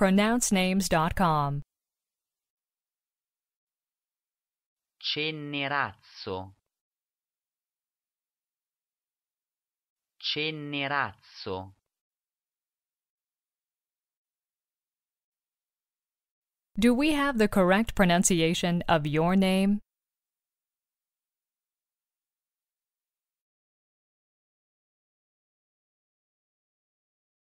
pronouncenames.com. Cenerazzo. Cenerazzo. Do we have the correct pronunciation of your name?